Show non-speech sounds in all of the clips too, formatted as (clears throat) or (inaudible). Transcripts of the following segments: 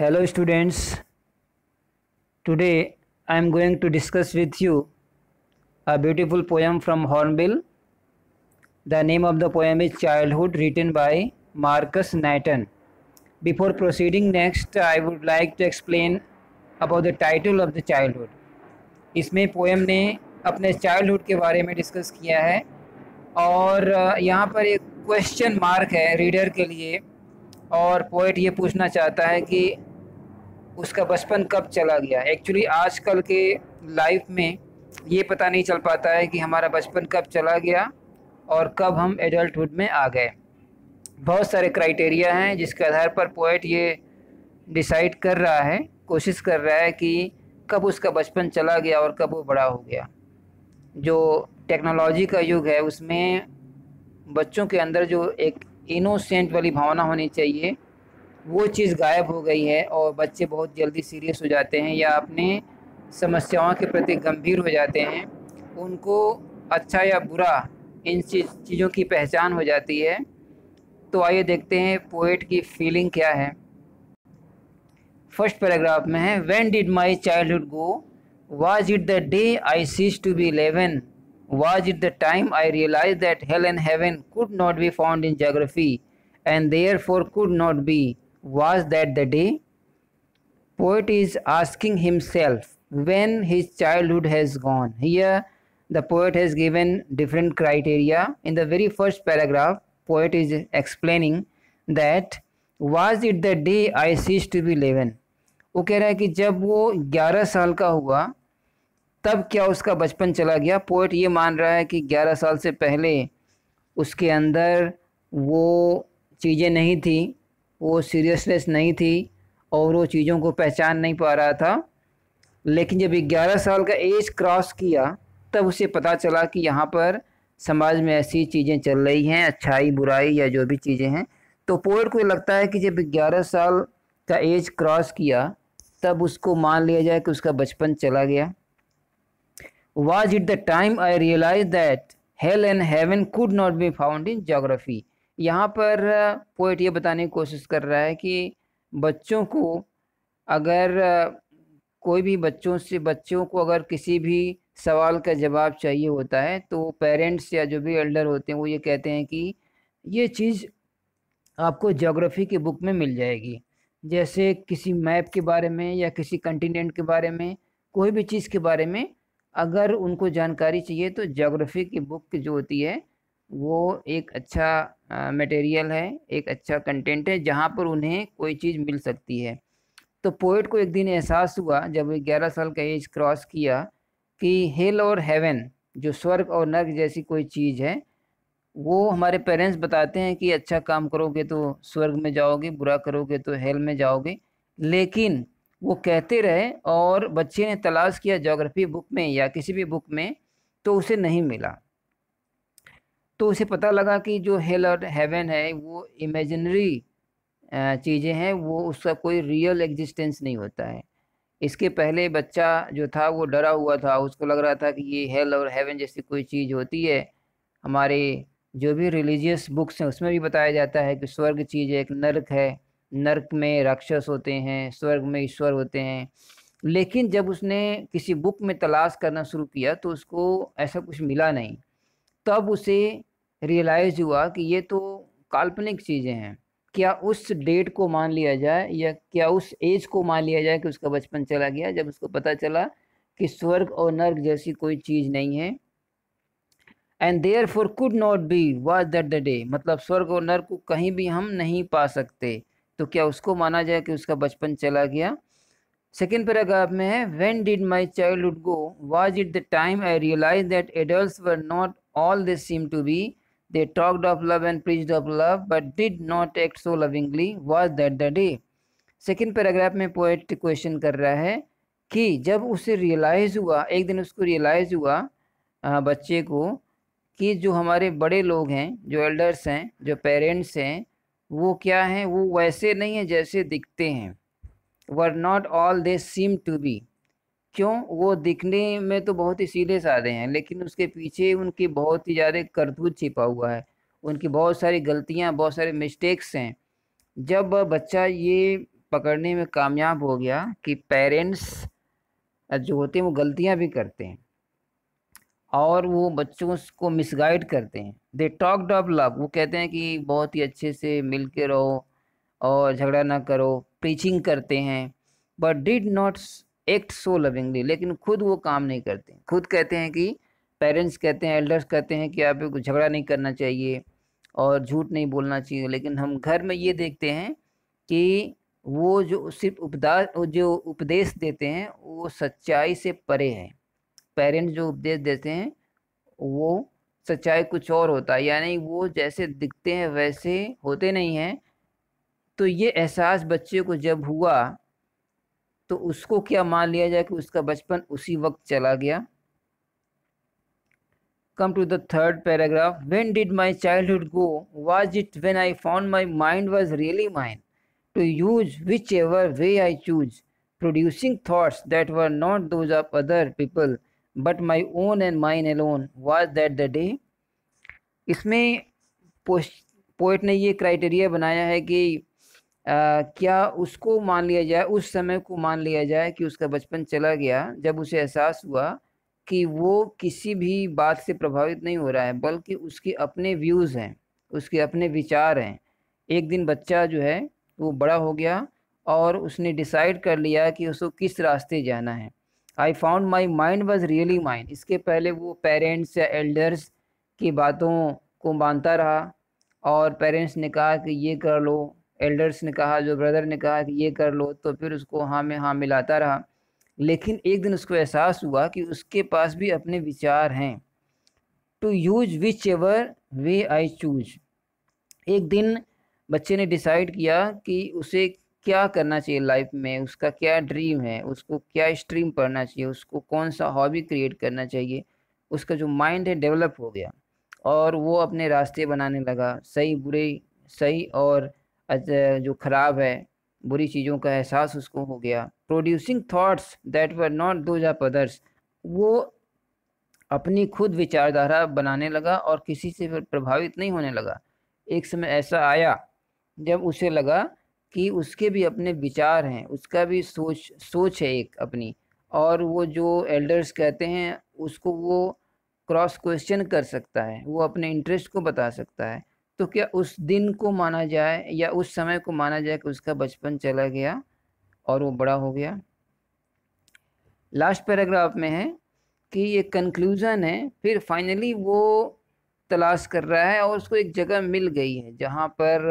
hello students today i am going to discuss with you a beautiful poem from hornbill the name of the poem is childhood written by marcus knighton before proceeding next i would like to explain about the title of the childhood इसमें poem ने अपने childhood के बारे में discuss किया है और यहाँ पर एक क्वेश्चन मार्क है रीडर के लिए और पोइट ये पूछना चाहता है कि उसका बचपन कब चला गया एक्चुअली आजकल के लाइफ में ये पता नहीं चल पाता है कि हमारा बचपन कब चला गया और कब हम एडल्टुड में आ गए बहुत सारे क्राइटेरिया हैं जिसके आधार पर पोइट ये डिसाइड कर रहा है कोशिश कर रहा है कि कब उसका बचपन चला गया और कब वो बड़ा हो गया जो टेक्नोलॉजी का युग है उसमें बच्चों के अंदर जो एक इनोसेंट वाली भावना होनी चाहिए वो चीज़ गायब हो गई है और बच्चे बहुत जल्दी सीरियस हो जाते हैं या अपने समस्याओं के प्रति गंभीर हो जाते हैं उनको अच्छा या बुरा इन चीज़ों की पहचान हो जाती है तो आइए देखते हैं पोएट की फीलिंग क्या है फर्स्ट पैराग्राफ में है when did my childhood go was it the day I cease to be eleven was it the time I realised that hell and heaven could not be found in geography and therefore could not be was that the day poet is asking himself when his childhood has gone here the poet has given different criteria in the very first paragraph poet is explaining that was it the day i ceased to be 11 wo keh raha hai ki jab wo 11 saal ka hua तब क्या उसका बचपन चला गया poet ये मान रहा है कि 11 साल से पहले उसके अंदर वो चीज़ें नहीं थी वो सीरियसनेस नहीं थी और वो चीज़ों को पहचान नहीं पा रहा था लेकिन जब ग्यारह साल का एज क्रॉस किया तब उसे पता चला कि यहाँ पर समाज में ऐसी चीज़ें चल रही हैं अच्छाई बुराई या जो भी चीज़ें हैं तो पोएट को लगता है कि जब ग्यारह साल का एज क्रॉस किया तब उसको मान लिया जाए कि उसका बचपन चला गया was it the time I realised that hell and heaven could not be found in geography यहाँ पर पोइट ये बताने की कोशिश कर रहा है कि बच्चों को अगर कोई भी बच्चों से बच्चों को अगर किसी भी सवाल का जवाब चाहिए होता है तो पेरेंट्स या जो भी एल्डर होते हैं वो ये कहते हैं कि ये चीज़ आपको ज्योग्राफी की बुक में मिल जाएगी जैसे किसी मैप के बारे में या किसी कंटिनेंट के बारे में कोई भी चीज़ के बारे में अगर उनको जानकारी चाहिए तो ज्योग्राफी की बुक जो होती है वो एक अच्छा मटेरियल है एक अच्छा कंटेंट है जहाँ पर उन्हें कोई चीज़ मिल सकती है तो पोइट को एक दिन एहसास हुआ जब वो ग्यारह साल का एज क्रॉस किया कि हेल और हेवन जो स्वर्ग और नर्क जैसी कोई चीज़ है वो हमारे पेरेंट्स बताते हैं कि अच्छा काम करोगे तो स्वर्ग में जाओगे बुरा करोगे तो हेल में जाओगे लेकिन वो कहते रहे और बच्चे ने तलाश किया जोग्राफी बुक में या किसी भी बुक में तो उसे नहीं मिला तो उसे पता लगा कि जो हेल और हेवन है वो इमेजिनरी चीज़ें हैं वो उसका कोई रियल एग्जिस्टेंस नहीं होता है इसके पहले बच्चा जो था वो डरा हुआ था उसको लग रहा था कि ये हेल और हेवन जैसी कोई चीज़ होती है हमारे जो भी रिलीजियस बुक्स हैं उसमें भी बताया जाता है कि स्वर्ग चीज़ एक नर्क है नर्क में राक्षस होते हैं स्वर्ग में ईश्वर होते हैं लेकिन जब उसने किसी बुक में तलाश करना शुरू किया तो उसको ऐसा कुछ मिला नहीं तब उसे रियलाइज हुआ कि ये तो काल्पनिक चीज़ें हैं क्या उस डेट को मान लिया जाए या क्या उस एज को मान लिया जाए कि उसका बचपन चला गया जब उसको पता चला कि स्वर्ग और नर्क जैसी कोई चीज़ नहीं है and therefore could not be was that the day मतलब स्वर्ग और नर्क को कहीं भी हम नहीं पा सकते तो क्या उसको माना जाए कि उसका बचपन चला गया सेकेंड पैराग्राफ में है when did my childhood go was it the time I realised that adults were not all this seem to be They talked of love and preached of love, but did not act so lovingly. Was that the day? Second paragraph में poet question कर रहा है कि जब उसे realise हुआ एक दिन उसको रियलाइज़ हुआ बच्चे को कि जो हमारे बड़े लोग हैं जो एल्डर्स हैं जो पेरेंट्स हैं वो क्या हैं वो वैसे नहीं हैं जैसे दिखते हैं were not all they seem to be क्यों वो दिखने में तो बहुत ही सीधे साधे हैं लेकिन उसके पीछे उनकी बहुत ही ज़्यादा करतूत छिपा हुआ है उनकी बहुत सारी गलतियाँ बहुत सारे मिस्टेक्स हैं जब बच्चा ये पकड़ने में कामयाब हो गया कि पेरेंट्स जो होते हैं वो गलतियाँ भी करते हैं और वो बच्चों को मिसगाइड करते हैं दे टॉक डॉप लव वो कहते हैं कि बहुत ही अच्छे से मिल के रहो और झगड़ा ना करो प्रीचिंग करते हैं but did not act so lovingly लेकिन खुद वो काम नहीं करते खुद कहते हैं कि पेरेंट्स कहते हैं एल्डर्स कहते हैं कि आप झगड़ा नहीं करना चाहिए और झूठ नहीं बोलना चाहिए लेकिन हम घर में ये देखते हैं कि वो जो सिर्फ उपदास जो उपदेश देते हैं वो सच्चाई से परे है पेरेंट्स जो उपदेश देते हैं वो सच्चाई कुछ और होता है यानी वो जैसे दिखते हैं वैसे होते नहीं हैं तो ये एहसास बच्चे को जब हुआ तो उसको क्या मान लिया जाए कि उसका बचपन उसी वक्त चला गया come to the third paragraph when did my childhood go was it when I found my mind was really mind to use whichever way I choose producing thoughts that were not those other people but my own and mine alone was that the day इसमें poet ने ये criteria बनाया है कि आ, क्या उसको मान लिया जाए उस समय को मान लिया जाए कि उसका बचपन चला गया जब उसे एहसास हुआ कि वो किसी भी बात से प्रभावित नहीं हो रहा है बल्कि उसके अपने व्यूज़ हैं उसके अपने विचार हैं एक दिन बच्चा जो है वो बड़ा हो गया और उसने डिसाइड कर लिया कि उसको किस रास्ते जाना है I found my mind was really mind इसके पहले वो पेरेंट्स या एल्डर्स की बातों को मानता रहा और पेरेंट्स ने कहा कि ये कर लो एल्डर्स ने कहा जो ब्रदर ने कहा कि ये कर लो तो फिर उसको हाँ में हाँ मिलाता रहा लेकिन एक दिन उसको एहसास हुआ कि उसके पास भी अपने विचार हैं to use whichever way I choose एक दिन बच्चे ने डिसाइड किया कि उसे क्या करना चाहिए लाइफ में उसका क्या ड्रीम है उसको क्या स्ट्रीम पढ़ना चाहिए उसको कौन सा हॉबी क्रिएट करना चाहिए उसका जो माइंड है डेवलप हो गया और वो अपने रास्ते बनाने लगा सही बुरे सही और जो ख़राब है बुरी चीज़ों का एहसास उसको हो गया producing thoughts that were not those आप वो अपनी खुद विचारधारा बनाने लगा और किसी से प्रभावित नहीं होने लगा एक समय ऐसा आया जब उसे लगा कि उसके भी अपने विचार हैं उसका भी सोच सोच है एक अपनी और वो जो एल्डर्स कहते हैं उसको वो क्रॉस क्वेश्चन कर सकता है वो अपने इंटरेस्ट को बता सकता है तो क्या उस दिन को माना जाए या उस समय को माना जाए कि उसका बचपन चला गया और वो बड़ा हो गया लास्ट पैराग्राफ में है कि ये कंक्लूज़न है फिर फाइनली वो तलाश कर रहा है और उसको एक जगह मिल गई है जहाँ पर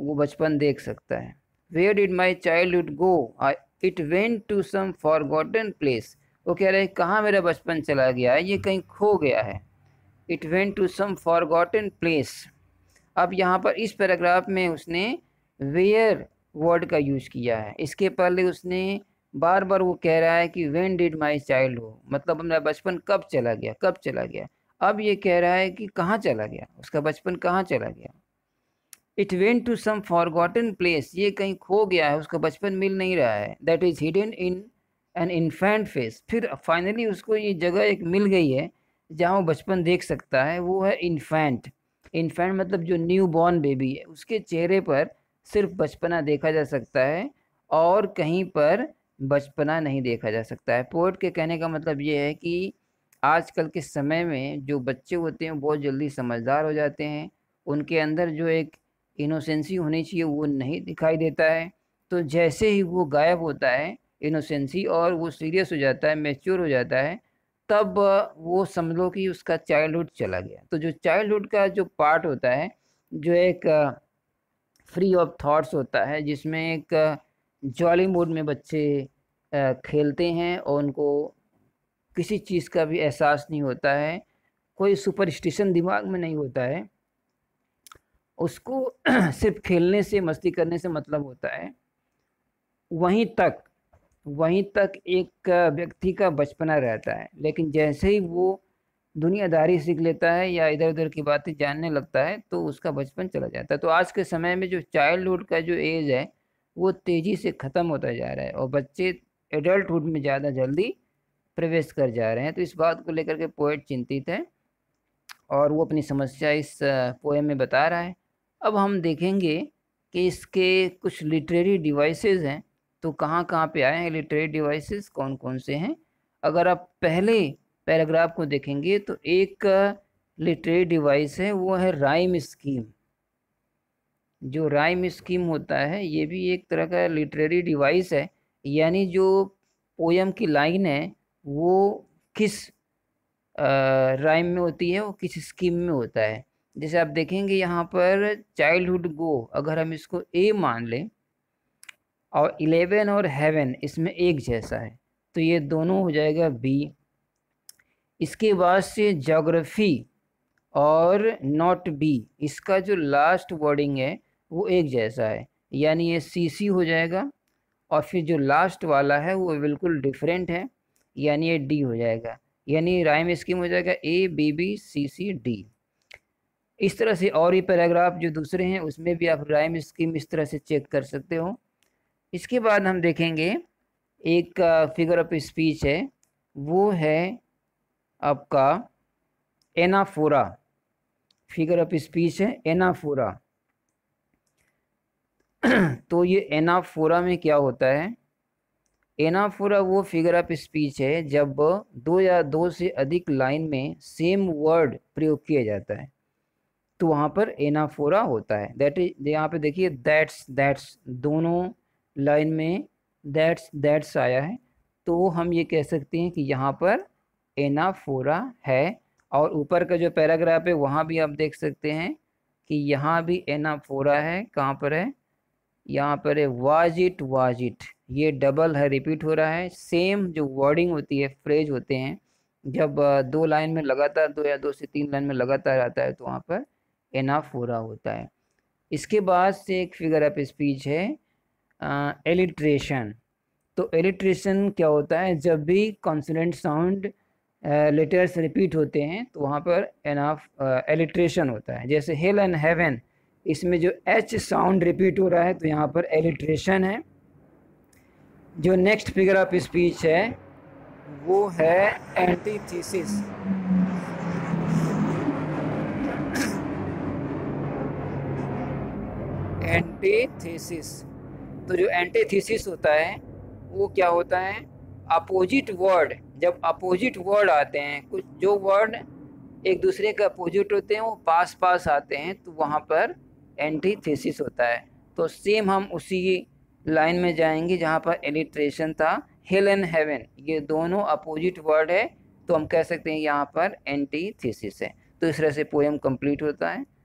वो बचपन देख सकता है where did my childhood go it went to some forgotten place वो कह रहे हैं कहाँ मेरा बचपन चला गया है ये कहीं खो गया है it went to some forgotten place अब यहाँ पर इस पैराग्राफ में उसने वेयर वर्ड का यूज़ किया है इसके पहले उसने बार बार वो कह रहा है कि वेन डिड माई चाइल्ड हो मतलब मेरा बचपन कब चला गया कब चला गया अब ये कह रहा है कि कहाँ चला गया उसका बचपन कहाँ चला गया it went to some forgotten place ये कहीं खो गया है उसका बचपन मिल नहीं रहा है that is hidden in an infant face फिर फाइनली उसको ये जगह एक मिल गई है जहाँ वो बचपन देख सकता है वो है इन्फेंट इन्फेंट मतलब जो न्यू बॉर्न बेबी है उसके चेहरे पर सिर्फ बचपना देखा जा सकता है और कहीं पर बचपना नहीं देखा जा सकता है पोर्ट के कहने का मतलब ये है कि आजकल के समय में जो बच्चे होते हैं बहुत जल्दी समझदार हो जाते हैं उनके अंदर जो एक इनोसेंसी होनी चाहिए वो नहीं दिखाई देता है तो जैसे ही वो गायब होता है इनोसेंसी और वो सीरियस हो जाता है मेच्योर हो जाता है तब वो समझ लो कि उसका चाइल्डहुड चला गया तो जो चाइल्डहुड का जो पार्ट होता है जो एक फ्री ऑफ थॉट्स होता है जिसमें एक जॉली मूड में बच्चे खेलते हैं और उनको किसी चीज़ का भी एहसास नहीं होता है कोई सुपरस्टिशन दिमाग में नहीं होता है उसको (clears throat) सिर्फ खेलने से मस्ती करने से मतलब होता है वहीं तक वहीं तक एक व्यक्ति का बचपना रहता है लेकिन जैसे ही वो दुनियादारी सीख लेता है या इधर उधर की बातें जानने लगता है तो उसका बचपन चला जाता है तो आज के समय में जो चाइल्डहुड का जो एज है वो तेज़ी से ख़त्म होता जा रहा है और बच्चे एडल्टहुड में ज़्यादा जल्दी प्रवेश कर जा रहे हैं तो इस बात को लेकर के पोइट चिंतित है और वो अपनी समस्या इस पोएम में बता रहा है अब हम देखेंगे कि इसके कुछ लिटरेरी डिवाइसेस हैं तो कहाँ कहाँ पे आए हैं लिटरेट डिवाइसेस कौन कौन से हैं अगर आप पहले पैराग्राफ को देखेंगे तो एक लिटरेट डिवाइस है वो है राइम स्कीम जो राइम स्कीम होता है ये भी एक तरह का लिटरेरी डिवाइस है यानी जो पोयम की लाइन है वो किस राइम में होती है वो किस स्कीम में होता है जैसे आप देखेंगे यहाँ पर चाइल्डहुड गो अगर हम इसको ए मान लें और इलेवन और हेवन इसमें एक जैसा है तो ये दोनों हो जाएगा बी इसके बाद से जोग्राफ़ी और नॉट बी इसका जो लास्ट वर्डिंग है वो एक जैसा है यानी ये सी सी हो जाएगा और फिर जो लास्ट वाला है वो बिल्कुल डिफरेंट है यानी ये डी हो जाएगा यानी राइम स्कीम हो जाएगा A B B C C D इस तरह से और ही पैराग्राफ जो दूसरे हैं उसमें भी आप राइम स्कीम इस तरह से चेक कर सकते हो इसके बाद हम देखेंगे एक फिगर ऑफ स्पीच है वो है आपका एनाफोरा फिगर ऑफ स्पीच है एनाफोरा (clears throat) तो ये एनाफोरा में क्या होता है एनाफोरा वो फिगर ऑफ स्पीच है जब दो या दो से अधिक लाइन में सेम वर्ड प्रयोग किया जाता है तो वहाँ पर एनाफोरा होता है दैट इज यहाँ पे देखिए दैट्स दैट्स दोनों लाइन में दैट्स दैट्स आया है तो हम ये कह सकते हैं कि यहाँ पर एनाफोरा है और ऊपर का जो पैराग्राफ है वहाँ भी आप देख सकते हैं कि यहाँ भी एनाफोरा है कहाँ पर है यहाँ पर है वाजिट वाजिट ये डबल है रिपीट हो रहा है सेम जो वर्डिंग होती है फ्रेज होते हैं जब दो लाइन में लगातार दो या दो से तीन लाइन में लगातार आता है तो वहाँ पर एनाफोरा होता है इसके बाद से एक फिगर ऑफ स्पीच है एलिट्रेशन तो एलिट्रेशन क्या होता है जब भी कॉन्सनेंट साउंड लेटर्स रिपीट होते हैं तो वहाँ पर एनाफ एलिट्रेशन होता है जैसे हिल एंड हेवन इसमें जो एच साउंड रिपीट हो रहा है तो यहाँ पर एलिट्रेशन है जो नेक्स्ट फिगर ऑफ स्पीच है वो है एंटीथीसिस एंटीथीसिस तो जो एंटीथीसिस होता है वो क्या होता है अपोजिट वर्ड जब अपोजिट वर्ड आते हैं कुछ जो वर्ड एक दूसरे के अपोजिट होते हैं वो पास पास आते हैं तो वहाँ पर एंटीथीसिस होता है तो सेम हम उसी लाइन में जाएंगे जहाँ पर एलिट्रेशन था हेल एंड हेवन ये दोनों अपोजिट वर्ड है तो हम कह सकते हैं यहाँ पर एंटीथीसिस है तो इस तरह से पोएम कंप्लीट होता है